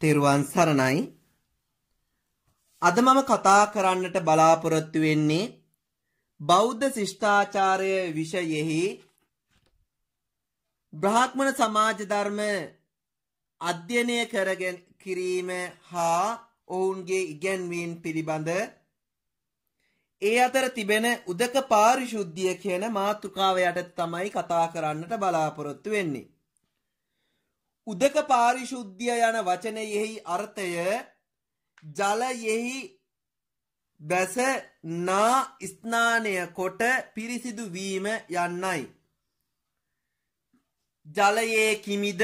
තෙරුවන් සරණයි අද මම කතා කරන්නට බලාපොරොත්තු වෙන්නේ බෞද්ධ ශිෂ්ටාචාරය විෂයෙහි බ්‍රාහ්මණ සමාජ ධර්ම අධ්‍යයනය කරගෙන කිරීම හා ඔවුන්ගේ ඉගැන්වීම් පිළිබඳ ඒ අතර තිබෙන උදක පාරිශුද්ධිය කියන මාතෘකාව යට තමයි කතා කරන්නට බලාපොරොත්තු වෙන්නේ උදක පාරිශුද්ධිය යන වචනයෙහි අර්ථය ජලයෙහි බැස නා ස්නානය කොට පිරිසිදු වීම යන්නයි. ජලයේ කිමිද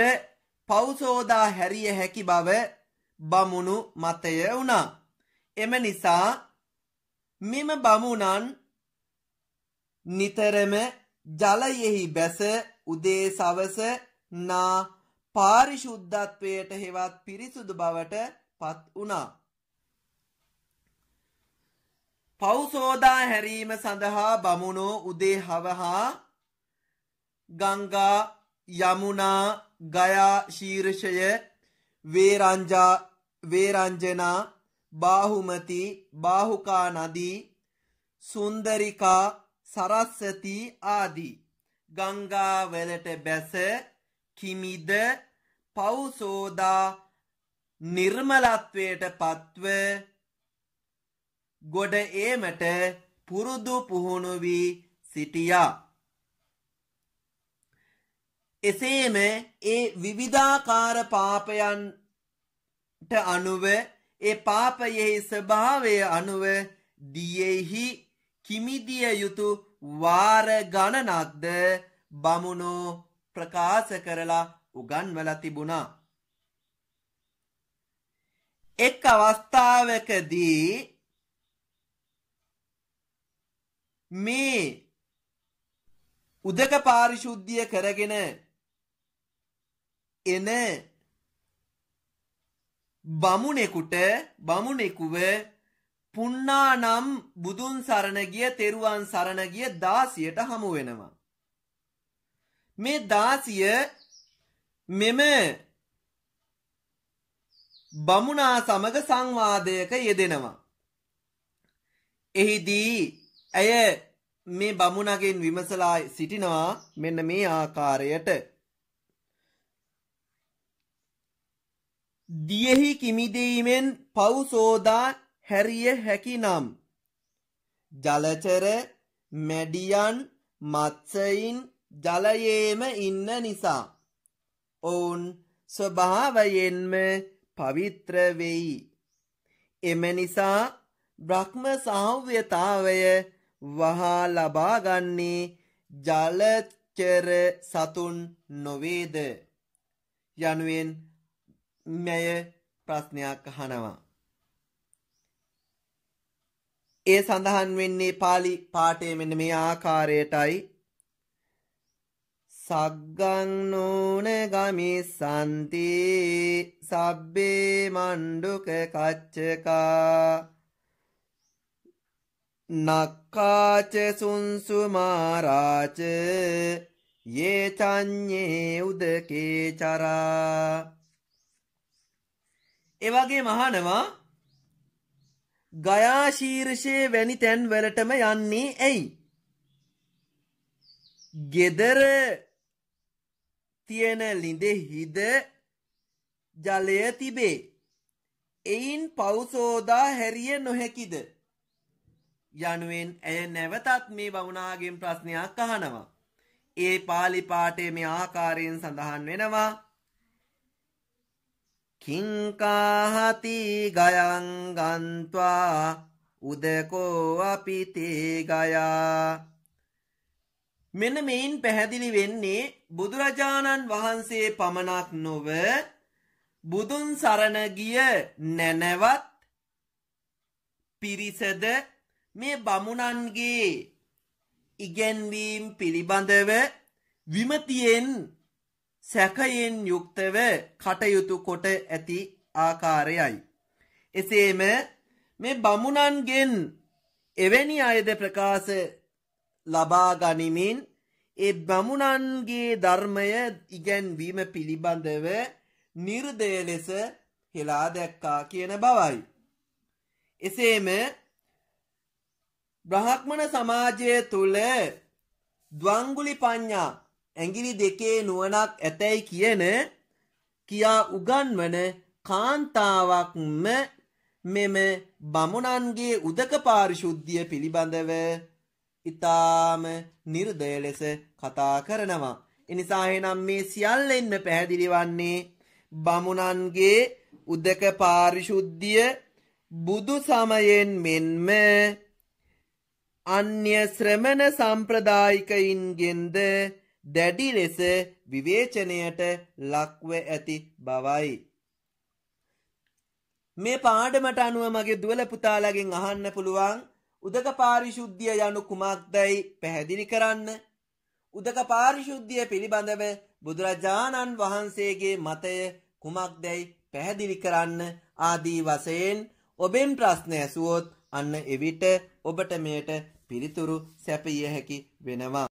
පෞසෝදා හැරිය හැකි බව බමුණු මතය වුණා. එම නිසා මෙම බමුණන් නිතරම ජලයෙහි බැස උදේ සවස නා පාරිශුද්ධත්වයට හෙවත් පිරිසුදු බවට පත් වුණා. පෞසෝදා හැරීම සඳහා බමුණෝ උදේ හවහා ගංගා යමුනා ගයා ශීර්ෂය වේරංජා වේරංජනා බාහුමති බාහුකා නදී සුන්දරිකා සරස්වති ආදී ගංගා වලට බැස කිමිද පවුසෝදා නිර්මලත්වයට පත්ව ගොඩ ඒමට පුරුදු පුහුණු වී සිටියා. එසේම ඒ විවිධාකාර පාපයන්ට අනුව ඒ පාපයෙහි ස්වභාවය අනුව දියෙහි කිමිදිය යුතු වාර ගණනක්ද බමුණෝ ප්‍රකාශ කරලා උගන්වලා තිබුණා. එක් අවස්ථාවකදී මේ උදක පාරිශුද්ධිය කරගෙන එන බමුණෙකුට බමුණෙකුව පුන්නානම් බුදුන් සරණ ගිය තෙරුවන් සරණ ගිය දාසියට හමු වෙනවා මේ දාසිය මෙම බමුණා සමග සංවාදයක යෙදෙනවා. එහිදී ඇය මේ බමුණගෙන් විමසලා සිටිනවා මෙන්න මේ ආකාරයට. දියෙහි කිමිදීමෙන් පව් සෝදා හැරිය හැකි නම් ජලචර මැඩියන් මත්සයින් ජලයේම ඉන්න නිසා ඔවුන් ස්වභාවයෙන්ම පවිත්‍ර වෙයි. එම නිසා බ්‍රහ්ම සාහව්‍යතාවය වහා ලබාගන්නේ ජලචර සතුන් නොවේද යනුවෙන් මෙය ප්‍රශ්නයක් අහනවා. ඒ සඳහන් වෙන්නේ pāli පාඨයේ මෙන්න මේ ආකාරයටයි සග්ගං නූන ගමිස්සන්ති සබ්බේ මණ්ඩුක කච්චකා නක්කාච සුන්සුමාරාච යේචඤ්ඤේ උදකේ චරා ඒ වගේ මහානවා ගයා ශීර්ෂයේ වැනි තැන්වලටම යන්නේ ඇයි? gedara තියෙන ලිඳෙහිද ජලය තිබේ. එයින් පවුසෝදා හැරිය නොහැකිද. යනුවෙන් ඇය නැවතත් මේ බමුණාගෙන් ප්‍රශ්නයක් අහනවා. ඒ පාලි පාඨයේ මේ ආකාරයෙන් සඳහන් වෙනවා. කිංකාහති ගයං ගන්්වා උදකෝ අපි තේ ගයා මෙන මෙයින් පැහැදිලි වෙන්නේ බුදුරජාණන් වහන්සේ පමණක් නොව බුදුන් සරණ ගිය නැනවත් පිරිසද මේ බමුණන්ගේ ඉගැන්වීම් පිළිබඳව විමතියෙන් සැකයෙන් යුක්තව කටයුතු කොට ඇති ආකාරයයි. එසේම මේ බමුණන්ගෙන් එවැනි අයද ප්‍රකාශ ලබා ගනිමින් ඒ බමුණන්ගේ ධර්මය ඉගැන්වීම පිළිබඳව නිර්දය ලෙස හෙලා දැක්කා කියන බවයි. එසේම බ්‍රහක්මන සමාජය තුළ දවංගුලි පඤ්ඥා ඇගිලි දෙකේ නුවනක් ඇතැයි කියන කියා උගන්වන කාන්තාවක්ම මෙම බමුණන්ගේ උදක පාරිශුද්ධිය පිළිබඳව ඉතාම නිර්දය ලෙස කතා කරනවා. එනිසා එහෙනම් මේ සියල්ලෙන්ම පැහැදිලි වන්නේ බමුණන්ගේ උදක පාරිශුද්ධිය බුදු සමයෙන් මෙන්ම අන්‍ය ශ්‍රමණ සම්ප්‍රදායිකයින්ගෙන්ද දැඩි ලෙස විවේචනයට ලක්ව ඇති බවයි. මේ පාඩමට අනුව මගේ දුවල පුතාලගෙන් අහන්න පුළුවන් උදක පාරිශුද්ධිය යනු කුමක්දයි පැහැදිලි කරන්න. උදක පාරිශුද්ධිය පිළිබඳව බුදුරජාණන් වහන්සේගේ මතය කුමක්දැයි පැහැදිලි කරන්න ආදී වසයෙන් ඔබෙන් ප්‍රශ්නය ඇසුවොත් අන්න එවිට ඔබට මෙයට පිළිතුරු සැපිය හැකි වෙනවා.